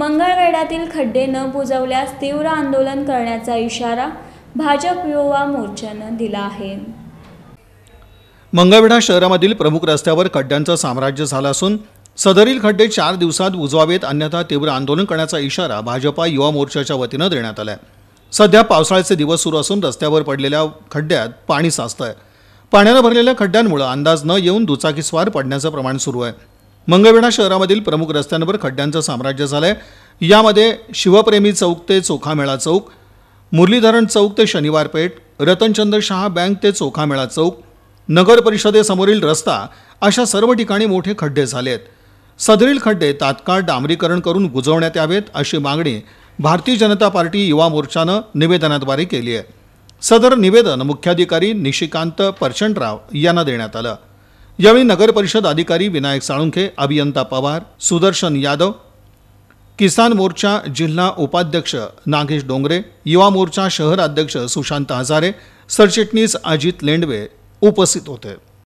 मंगळवेढ्यातील खड्डे न बुजवल्यास तीव्र आंदोलन करण्याचा इशारा भाजप युवा मोर्चानं दिला आहे मंगळवेढा शहरामधील प्रमुख रस्त्यावर खड्ड्यांचं साम्राज्य झालं असून सदरील खड्डे चार दिवसात बुजवावेत अन्यथा तीव्र आंदोलन करण्याचा इशारा भाजपा युवा मोर्चाच्या वतीनं देण्यात आला आहे सध्या पावसाळ्याचे दिवस सुरू असून रस्त्यावर पडलेल्या खड्ड्यात पाणी साचतंय आहे पाण्यानं भरलेल्या खड्ड्यांमुळे अंदाज न येऊन दुचाकीस्वार पडण्याचं प्रमाण सुरू आहे मंगळवेढा शहरामधील प्रमुख रस्त्यांवर खड्ड्यांचं साम्राज्य झालंय यामध्ये शिवप्रेमी चौक ते चोखामेळा चौक मुरलीधरण चौक ते शनिवार पेठ रतनचंद्र शहा बँक ते चोखामेळा चौक नगर परिषदेसमोरील रस्ता अशा सर्व ठिकाणी मोठे खड्डे झाले आहेत सदरील खड्डे तात्काळ डांबरीकरण करून गुजवण्यात यावेत अशी मागणी भारतीय जनता पार्टी युवा मोर्चानं निवेदनाद्वारे केली आहे सदर निवेदन मुख्याधिकारी निशिकांत परचंडराव यांना देण्यात आलं यावेळी नगरपरिषद अधिकारी विनायक साळुंखे अभियंता पवार सुदर्शन यादव किसान मोर्चा जिल्हा उपाध्यक्ष नागेश डोंगरे युवा मोर्चा शहर अध्यक्ष सुशांत हजारे सरचिटणीस अजित लेंडवे उपस्थित होते